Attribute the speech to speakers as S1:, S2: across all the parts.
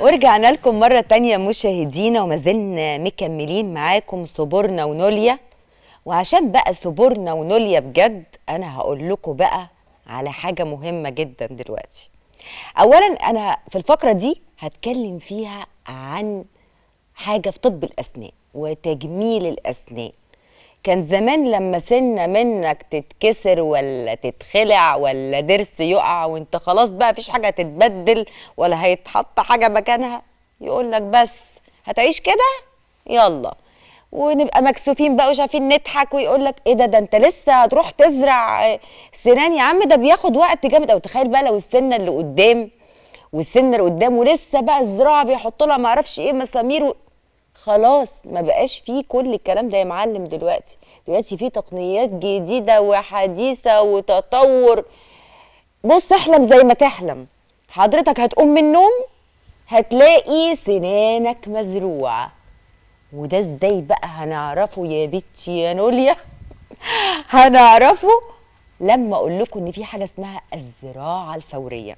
S1: ورجعنا لكم مرة تانية مشاهدينا وما زلنا مكملين معاكم صبورنا ونوليا وعشان بقى صبورنا ونوليا بجد أنا هقول لكم بقى على حاجة مهمة جدا دلوقتي أولا أنا في الفقرة دي هتكلم فيها عن حاجة في طب الأسنان وتجميل الأسنان كان زمان لما سنه منك تتكسر ولا تتخلع ولا ضرس يقع وانت خلاص بقى مفيش حاجه هتتبدل ولا هيتحط حاجه مكانها يقول لك بس هتعيش كده يلا ونبقى مكسوفين بقى ومش عارفين نضحك ويقول لك ايه ده ده انت لسه هتروح تزرع سنان يا عم ده بياخد وقت جامد او تخيل بقى لو السنه اللي قدام والسنه اللي قدام ولسه بقى الزراعه بيحط لها ما اعرفش ايه مسامير خلاص ما بقاش فيه كل الكلام ده يا معلم دلوقتي دلوقتي فيه تقنيات جديده وحديثه وتطور بص احلم زي ما تحلم حضرتك هتقوم من النوم هتلاقي سنانك مزروعه وده ازاي بقى هنعرفه يا بنتي يا نوليا هنعرفه لما اقول لكم ان في حاجه اسمها الزراعه الفوريه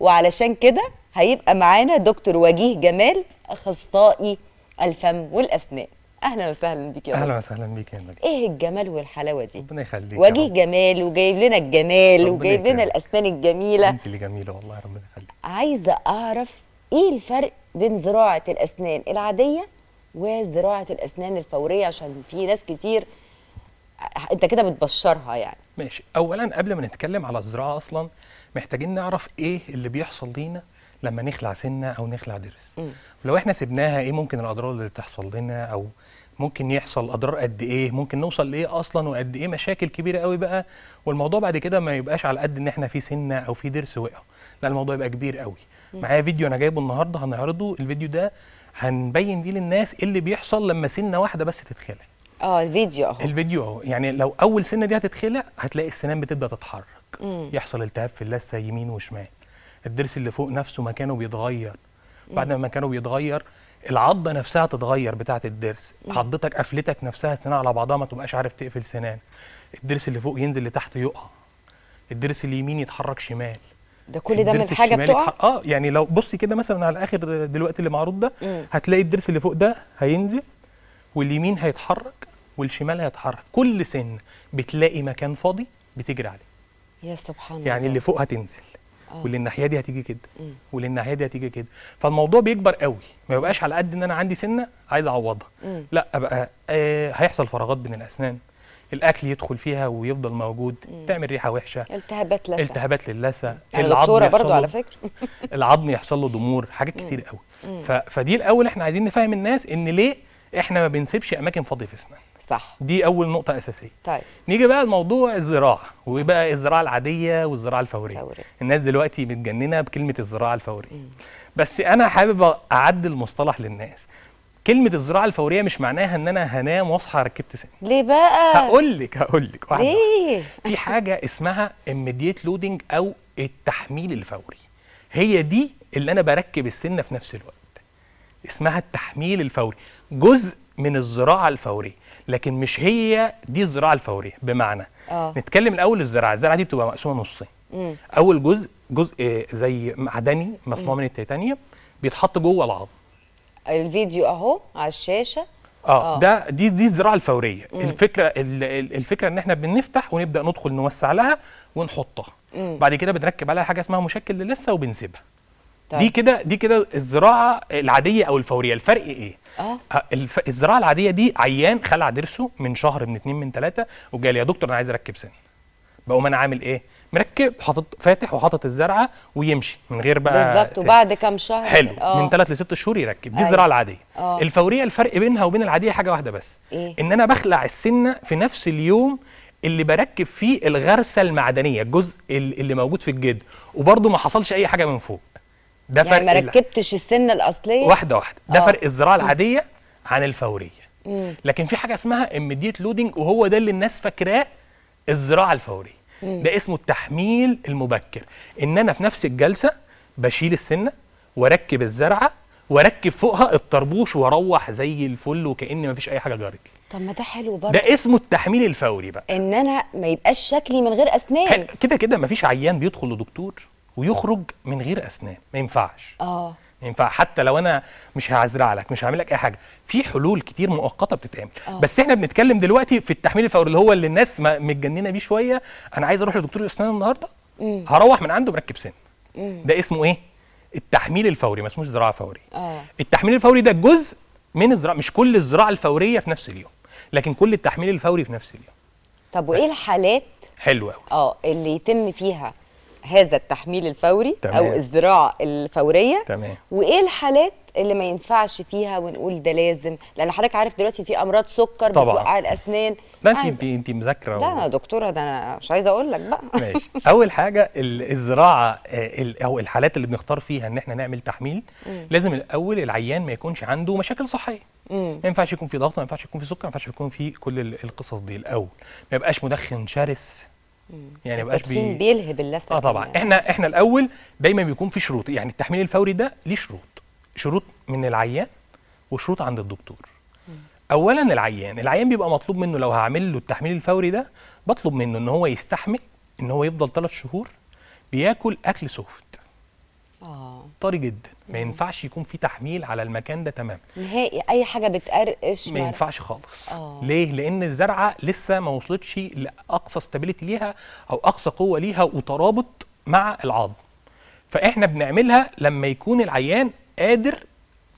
S1: وعلشان كده هيبقى معانا دكتور وجيه جمال اخصائي الفم والاسنان اهلا وسهلا بيك يا اهلا وسهلا بيك يا نجم ايه الجمال والحلاوه دي ربنا يخليك وجيه جمال وجايب لنا الجمال وجايب لنا الاسنان الجميله انت
S2: اللي جميله والله ربنا يخليك
S1: عايزه اعرف ايه الفرق بين زراعه الاسنان العاديه وزراعه الاسنان الفوريه عشان في ناس كتير انت كده بتبشرها يعني
S2: ماشي اولا قبل ما نتكلم على الزراعه اصلا محتاجين نعرف ايه اللي بيحصل لينا لما نخلع سنه او نخلع ضرس لو احنا سبناها ايه ممكن الاضرار اللي تحصل لنا او ممكن يحصل اضرار قد ايه ممكن نوصل لايه اصلا وقد ايه مشاكل كبيره قوي بقى والموضوع بعد كده ما يبقاش على قد ان احنا في سنه او في ضرس وقع لا الموضوع يبقى كبير قوي معايا فيديو انا جايبه النهارده هنعرضه الفيديو ده هنبين بيه للناس ايه اللي بيحصل لما سنه واحده بس تتخلع
S1: اه الفيديو اهو
S2: الفيديو اهو يعني لو اول سنه دي هتتخلع هتلاقي السنان بتبدا تتحرك مم. يحصل التهاب في اللثه يمين وشمال الضرس اللي فوق نفسه مكانه بيتغير بعد ما مكانه بيتغير العضه نفسها تتغير بتاعه الضرس عضتك قفلتك نفسها السنان على بعضها ما تبقاش عارف تقفل سنان الضرس اللي فوق ينزل لتحت يقع الضرس اليمين يتحرك شمال ده كل ده من حاجه بتقع اه يعني لو بصي كده مثلا على اخر دلوقتي اللي معروض ده مم. هتلاقي الضرس اللي فوق ده هينزل واليمين هيتحرك والشمال هيتحرك كل سن بتلاقي مكان فاضي بتجري عليه
S1: يا سبحان يعني الله يعني اللي فوق هتنزل آه.
S2: وللناحيه دي هتيجي كده وللناحيه دي هتيجي كده فالموضوع بيكبر قوي ما يبقاش على قد ان انا عندي سنه عايز اعوضها لا ابقى آه هيحصل فراغات بين الاسنان الاكل يدخل فيها ويفضل موجود مم. تعمل ريحه وحشه التهابات لثه التهابات للثه العظم برضو على فكره العظم يحصل له دمور حاجات كتير قوي ف... فدي الاول احنا عايزين نفهم الناس ان ليه احنا ما بنسيبش اماكن فاضيه في اسنان صح دي اول نقطه اساسيه طيب نيجي بقى لموضوع الزراعه وبقى الزراعه العاديه والزراعه الفوريه فوري. الناس دلوقتي متجننه بكلمه الزراعه الفوريه مم. بس انا حابب اعدل المصطلح للناس كلمه الزراعه الفوريه مش معناها ان انا هنام واصحى ركبت سن
S1: ليه بقى هقول
S2: لك هقول لك ليه في حاجه اسمها immediate لودنج او التحميل الفوري هي دي اللي انا بركب السنه في نفس الوقت اسمها التحميل الفوري جزء من الزراعه الفوريه لكن مش هي دي الزراعه الفوريه بمعنى أوه. نتكلم الاول الزراعه الزراعه دي بتبقى مقسومه نصين اول جزء جزء آه، زي معدني مصنوع من التيتانيوم بيتحط جوه العظم
S1: الفيديو اهو على الشاشه
S2: اه, آه. ده دي دي الزراعه الفوريه مم. الفكره الفكره ان احنا بنفتح ونبدا ندخل نوسع لها ونحطها مم. بعد كده بنركب عليها حاجه اسمها مشكل لسه وبنسيبها طيب. دي كده دي كده الزراعه العاديه او الفوريه الفرق ايه آه. اه الف... الزراعه العاديه دي عيان خلع ضرسه من شهر من اتنين من ثلاثة وقال يا دكتور انا عايز اركب سن بقوم انا عامل ايه مركب حاطط فاتح وحاطط الزرعه ويمشي من غير بقى بالظبط وبعد
S1: كام شهر حلو أوه. من 3
S2: آه. ل6 شهور يركب دي أيوه. الزراعه العاديه أوه. الفوريه الفرق بينها وبين العاديه حاجه واحده بس إيه؟ ان انا بخلع السنه في نفس اليوم اللي بركب فيه الغرسه المعدنيه الجزء اللي موجود في الجد وبرده ما حصلش اي حاجه من فوق ده يعني فرق ما
S1: ركبتش السنه الاصليه واحده
S2: واحده ده أوه. فرق الزراعه العاديه عن الفوريه م. لكن في حاجه اسمها اميديت لودنج وهو ده اللي الناس فاكراه الزراعه الفوريه م. ده اسمه التحميل المبكر ان انا في نفس الجلسه بشيل السنه واركب الزرعه واركب فوقها الطربوش واروح زي الفل وكان مفيش اي حاجه جرت
S1: طب ما ده حلو برضه ده اسمه
S2: التحميل الفوري بقى
S1: ان انا ما يبقاش شكلي من غير اسنان
S2: كده كده مفيش عيان بيدخل لدكتور ويخرج من غير اسنان ما ينفعش اه ما ينفع حتى لو انا مش هزرع لك مش هعمل لك اي حاجه في حلول كتير مؤقته بتتعمل أوه. بس احنا بنتكلم دلوقتي في التحميل الفوري اللي هو اللي الناس متجننه بيه شويه انا عايز اروح لدكتور الاسنان النهارده مم. هروح من عنده مركب سن مم. ده اسمه ايه التحميل الفوري ما اسمهوش زراعه فوري أوه. التحميل الفوري ده جزء من الزراعه مش كل الزراعه الفوريه في نفس اليوم لكن كل التحميل الفوري في نفس اليوم
S1: طب وايه الحالات حلوه قوي اه اللي يتم فيها هذا التحميل الفوري تمام. او ازدراع الفوريه تمام. وايه الحالات اللي ما ينفعش فيها ونقول ده لازم لان حضرتك عارف دلوقتي في امراض سكر طبعا. بتوقع الاسنان لا انت انت
S2: انت مذاكره لا انا
S1: دكتوره ده انا مش عايزه اقول لك بقى ماشي
S2: اول حاجه الزراعه آه، او الحالات اللي بنختار فيها ان احنا نعمل تحميل م. لازم الاول العيان ما يكونش عنده مشاكل صحيه ما ينفعش يكون في ضغط ما ينفعش يكون في سكر ما ينفعش يكون في كل القصص دي الاول ما يبقاش مدخن شرس يعني ما بقاش بي... بيلهب
S1: اللثه اه طبعا يعني. احنا
S2: احنا الاول دايما بيكون في شروط يعني التحميل الفوري ده ليه شروط شروط من العيان وشروط عند الدكتور مم. اولا العيان العيان بيبقى مطلوب منه لو هعمل له التحميل الفوري ده بطلب منه ان هو يستحمل ان هو يفضل ثلاث شهور بياكل اكل سوفت اه طري جدا ما ينفعش يكون في تحميل على المكان ده تماما
S1: نهائي اي حاجه بتقرقش ما ينفعش
S2: خالص أوه. ليه لان الزرعه لسه ما وصلتش لاقصى استابيليتي ليها او اقصى قوه ليها وترابط مع العظم فاحنا بنعملها لما يكون العيان قادر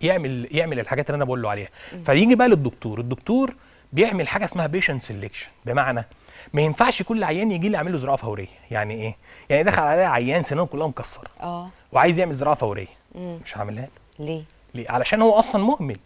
S2: يعمل يعمل الحاجات اللي انا بقول له عليها فيجي بقى للدكتور الدكتور بيعمل حاجه اسمها بيشنت سيلكشن بمعنى ما ينفعش كل عيان يجي لي اعمل له زراعه فوريه يعني ايه يعني دخل عليا عيان سنانه كلها مكسره اه وعايز يعمل زراعه فوريه مم. مش هعملها له ليه ليه علشان هو اصلا مؤمن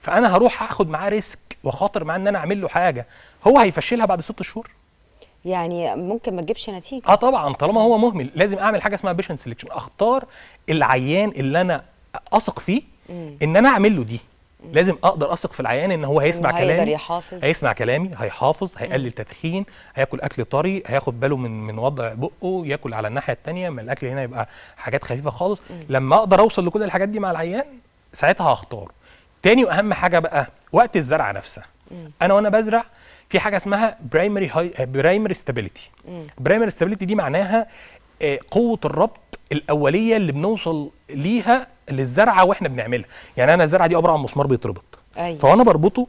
S2: فانا هروح اخد معاه ريسك وخاطر معاه ان انا اعمل له حاجه هو هيفشلها بعد ست شهور
S1: يعني ممكن ما تجيبش نتيجه
S2: اه طبعا طالما هو مهمل لازم اعمل حاجه اسمها بيشن سيلكشن اختار العيان اللي انا اثق فيه ان انا اعمل له دي لازم اقدر اثق في العيان ان هو هيسمع كلامي يحافظ. هيسمع كلامي هيحافظ هيقلل تدخين هياكل اكل طري هياخد باله من من وضع بقه ياكل على الناحيه الثانيه ما الاكل هنا يبقى حاجات خفيفه خالص لما اقدر اوصل لكل الحاجات دي مع العيان ساعتها هختار تاني واهم حاجه بقى وقت الزرعه نفسها انا وانا بزرع في حاجه اسمها برايمري هاي برايمري ستابيليتي برايمري ستابيليتي دي معناها آه، قوه الربط الاوليه اللي بنوصل ليها للزرعه واحنا بنعملها يعني انا الزرعه دي عباره عن مسمار بيتربط أيوة. فانا بربطه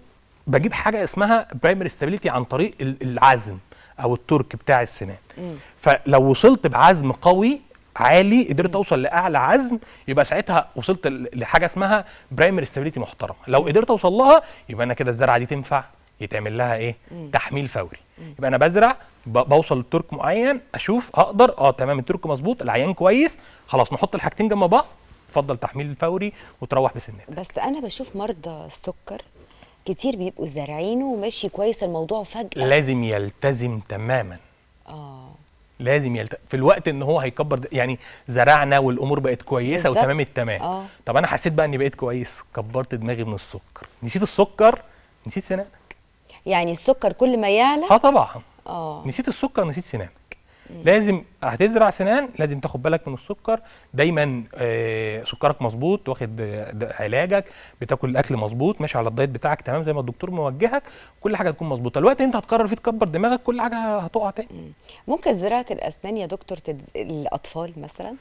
S2: بجيب حاجه اسمها برايمري ستابيليتي عن طريق العزم او الترك بتاع السنان م. فلو وصلت بعزم قوي عالي قدرت اوصل لاعلى عزم يبقى ساعتها وصلت لحاجه اسمها برايمري ستابيليتي محترمه لو قدرت اوصل لها يبقى انا كده الزرعه دي تنفع يتعمل لها ايه مم. تحميل فوري مم. يبقى انا بزرع بوصل لترك معين اشوف اقدر اه تمام الترك مظبوط العيان كويس خلاص نحط الحاجتين جنب بعض تفضل تحميل فوري وتروح بسنتك
S1: بس انا بشوف مرضى السكر كتير بيبقوا زارعينه وماشي كويس الموضوع فجاه
S2: لازم يلتزم تماما اه لازم يلت... في الوقت ان هو هيكبر د... يعني زرعنا والامور بقت كويسه بالزبط. وتمام التمام آه. طب انا حسيت بقى اني بقيت كويس كبرت دماغي من السكر نسيت السكر نسيت سنان؟
S1: يعني السكر كل ما يعلى اه طبعا اه
S2: نسيت السكر نسيت سنانك لازم هتزرع سنان لازم تاخد بالك من السكر دايما آه سكرك مظبوط واخد علاجك بتاكل الاكل مظبوط ماشي على الدايت بتاعك تمام زي ما الدكتور موجهك كل حاجه تكون مظبوطه الوقت انت هتقرر فيه تكبر دماغك كل حاجه هتقع تاني
S1: ممكن زراعه الاسنان يا دكتور تد... الاطفال مثلا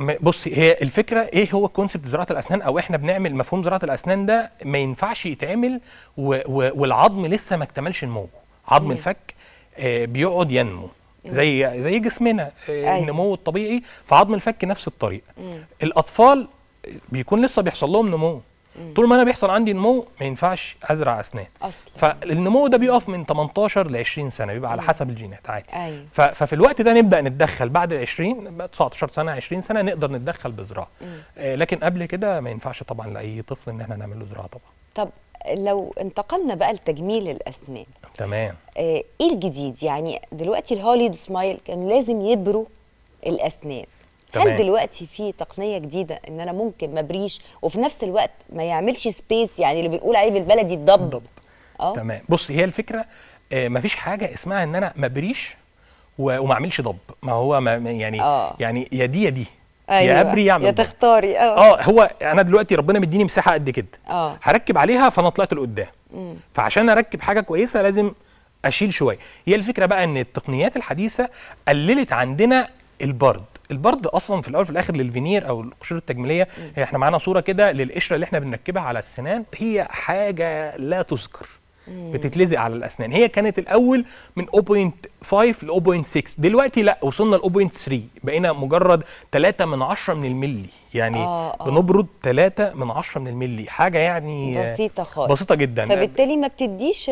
S2: بص هي الفكره ايه هو كونسبت زراعه الاسنان او احنا بنعمل مفهوم زراعه الاسنان ده ما ينفعش يتعمل و و والعظم لسه ما اكتملش نموه عظم الفك آه بيقعد ينمو زي زي جسمنا آه أيوه. النمو الطبيعي فعظم الفك نفس الطريقه الاطفال بيكون لسه بيحصل لهم نمو طول ما انا بيحصل عندي نمو ما ينفعش ازرع اسنان اصلا فالنمو ده بيقف من 18 ل 20 سنه بيبقى على حسب الجينات عادي أيوة. ففي الوقت ده نبدا نتدخل بعد ال 20 19 سنه 20 سنه نقدر نتدخل بزراعه آه، لكن قبل كده ما ينفعش طبعا لاي طفل ان احنا نعمل له زراعه طبعا
S1: طب لو انتقلنا بقى لتجميل الاسنان تمام آه، ايه الجديد يعني دلوقتي الهوليود سمايل كان لازم يبروا الاسنان تمام. هل دلوقتي في تقنيه جديده ان انا ممكن ما بريش وفي نفس الوقت ما يعملش سبيس يعني اللي بنقول عليه بالبلدي الضب اه تمام
S2: بص هي الفكره آه، ما مفيش حاجه اسمها ان انا ما بريش وما اعملش ضب ما هو ما يعني أوه. يعني يا دي يا دي أيوة. يا ابري يعمل يا
S1: تختاري اه اه
S2: هو انا دلوقتي ربنا مديني مساحه قد كده اه هركب عليها فانا طلعت لقدام فعشان اركب حاجه كويسه لازم اشيل شويه هي الفكره بقى ان التقنيات الحديثه قللت عندنا البرد البرد اصلا في الاول في الاخر للفينير او القشور التجميليه هي احنا معانا صوره كده للقشره اللي احنا بنركبها على السنان هي حاجه لا تذكر بتتلزق على الاسنان هي كانت الاول من 0.5 ل 0.6 دلوقتي لا وصلنا ل 0.3 بقينا مجرد 3 من 10 من الملي يعني آه آه. بنبرد 3 من 10 من الملي حاجه يعني بسيطه خالص بسيطه جدا فبالتالي
S1: ما بتديش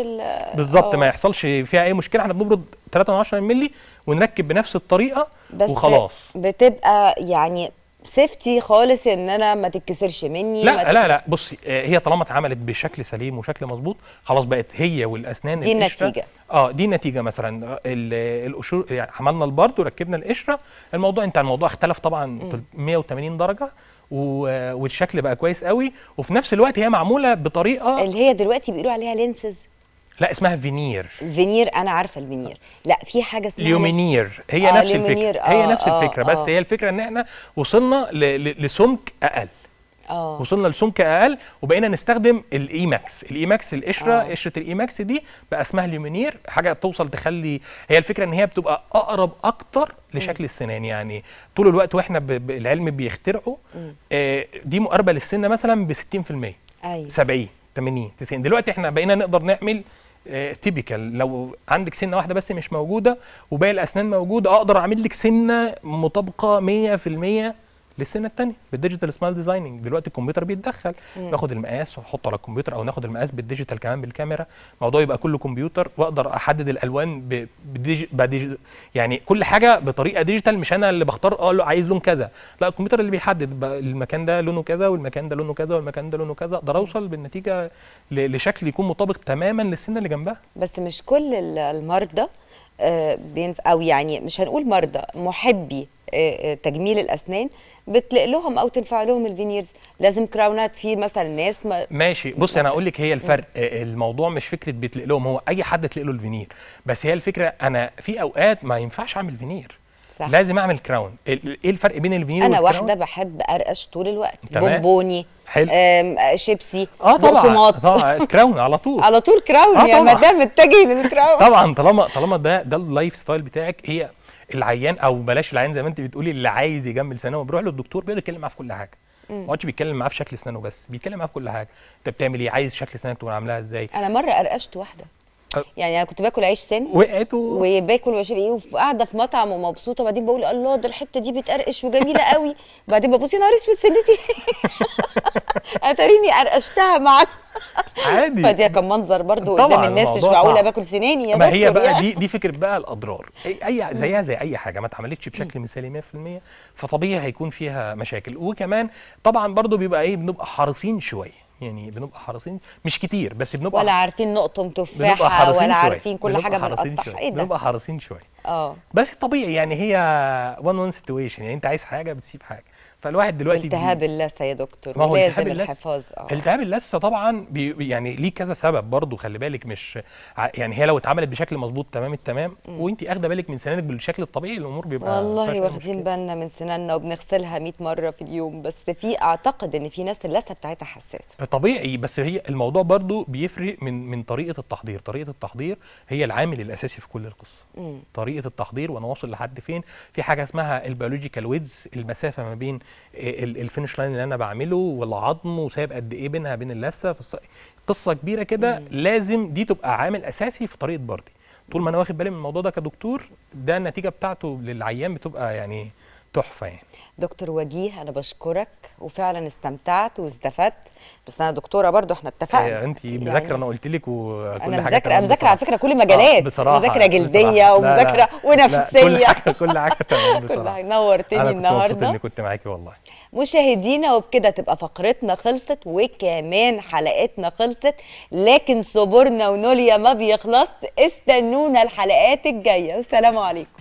S1: بالظبط آه. ما
S2: يحصلش فيها اي مشكله احنا بنبرد 3 من 10 من الملي ونركب بنفس الطريقه بس وخلاص
S1: بتبقى يعني سيفتي خالص ان انا ما تتكسرش مني لا لا
S2: لا بصي آه، هي طالما اتعملت بشكل سليم وشكل مظبوط خلاص بقت هي والاسنان دي النتيجه اه دي النتيجه مثلا القشور يعني عملنا البرد وركبنا القشره الموضوع انت الموضوع اختلف طبعا 180 درجه والشكل بقى كويس قوي وفي نفس الوقت هي معموله بطريقه اللي هي دلوقتي بيقولوا عليها لينسز لا اسمها فينير
S1: فينير انا عارفه الفينير لا في حاجه اسمها ليومينير
S2: آه، هي آه نفس الفكره آه هي نفس آه الفكره آه بس آه هي الفكره ان احنا وصلنا لسمك اقل اه وصلنا لسمك اقل وبقينا نستخدم الايماكس الايماكس القشره أوه. قشره الايماكس دي بقى اسمها اليومينير حاجه توصل تخلي هي الفكره ان هي بتبقى اقرب اكتر لشكل م. السنان يعني طول الوقت واحنا ب... العلم بيخترعه آه دي مقاربه للسن مثلا ب 60% أيوة. 70 80 90 دلوقتي احنا بقينا نقدر نعمل تيبيكال لو عندك سنه واحده بس مش موجوده وباقي الاسنان موجوده اقدر اعمل لك سنه مطابقه 100% للسنه الثانيه بالديجيتال سمايل ديزايننج دلوقتي الكمبيوتر بيتدخل باخد المقاس واحطه على الكمبيوتر او ناخد المقاس بالديجيتال كمان بالكاميرا الموضوع يبقى كله كمبيوتر واقدر احدد الالوان بديج... بديج... يعني كل حاجه بطريقه ديجيتال مش انا اللي بختار اقول آه، له عايز لون كذا لا الكمبيوتر اللي بيحدد المكان ده لونه كذا والمكان ده لونه كذا والمكان ده لونه كذا اقدر اوصل بالنتيجه ل... لشكل يكون مطابق تماما للسنه اللي جنبها
S1: بس مش كل المرضى آه، او يعني مش هنقول مرضى محبي آه، آه، تجميل الاسنان بتلاق لهم او تنفع لهم الفينيرز لازم كراونات في مثلا ناس ما
S2: ماشي بص انا اقول لك هي الفرق آه، الموضوع مش فكره بتلاق لهم هو اي حد تلاق له الفينير بس هي الفكره انا في اوقات ما ينفعش اعمل فينير صح. لازم اعمل كراون ايه الفرق بين الفينير انا واحده
S1: بحب ارقش طول الوقت تمام. بونبوني حلو شيبسي اه طبعا طبعا
S2: كراون على طول على
S1: طول كراون آه يا يعني، مدام متجه للكراون طبعا
S2: طالما طالما ده ده اللايف ستايل بتاعك هي العيان او بلاش العيان زي ما انت بتقولي اللي عايز يجمل سنانه بيروح للدكتور بيقدر يتكلم معاه في كل حاجه ما عادش بيتكلم معاه في شكل سنانه بس بيتكلم معاه في كل حاجه انت بتعمل ايه عايز شكل سنانك تكون عاملاها ازاي
S1: انا مره قرقشت واحده أه. يعني انا كنت باكل عيش سن وقعت وباكل واشوف ايه وقاعده في مطعم ومبسوطه وبعدين بقول الله ده الحته دي بتقرقش وجميله قوي بعدين ببص يا نهار اسود سنتي اتريني قرقشتها معاك عادي فدي كان منظر برضو قدام الناس مش معقوله باكل سناني يا ما هي بقى يعني. دي
S2: دي فكره بقى الاضرار اي زيها زي اي حاجه ما اتعملتش بشكل مثالي 100% فطبيعي هيكون فيها مشاكل وكمان طبعا برضو بيبقى ايه بنبقى حريصين شويه يعني بنبقى حريصين مش كتير بس بنبقى ولا
S1: عارفين نقطم تفاحه ولا عارفين كل حاجه بنقطع ايه ده بنبقى حريصين شويه اه
S2: بس طبيعي يعني هي وان وان سيتويشن يعني انت عايز حاجه بتسيب حاجه فالواحد دلوقتي التهاب
S1: اللثه يا دكتور ما هو لازم الحفاظ اه
S2: التهاب اللثه طبعا بي يعني ليه كذا سبب برضه خلي بالك مش يعني هي لو اتعملت بشكل مظبوط تمام التمام وانت اخده بالك من سنانك بالشكل الطبيعي الامور بيبقى والله واخدين
S1: بالنا من سناننا وبنغسلها 100 مره في اليوم بس في اعتقد ان في ناس اللثه بتاعتها حساسه
S2: طبيعي بس هي الموضوع برضه بيفرق من من طريقه التحضير طريقه التحضير هي العامل الاساسي في كل القصه طريقه التحضير وانا واصل لحد فين في حاجه اسمها البيولوجيكال ويدز المسافه ما بين الفينش لاين اللي انا بعمله والعظم وسايب قد ايه بينها بين اللثه قصه كبيره كده لازم دي تبقى عامل اساسي في طريقه بردي طول ما انا واخد بالي من الموضوع ده كدكتور ده النتيجه بتاعته
S1: للعيان بتبقى يعني تحفه يعني دكتور وجيه انا بشكرك وفعلا استمتعت واستفدت بس انا دكتوره برضو احنا اتفقنا ايه انت يعني مذاكره يعني انا
S2: قلت لك وكل حاجه انا مذاكره على فكره
S1: كل مجالات آه بصراحه مذاكره جلديه ومذاكره ونفسيه كل حاجه
S2: كل حاجه تمام بصراحه
S1: نورتني النهارده انا اني
S2: كنت معاكي والله
S1: مشاهدينا وبكده تبقى فقرتنا خلصت وكمان حلقتنا خلصت لكن صبرنا ونوليا ما بيخلص استنونا الحلقات الجايه والسلام عليكم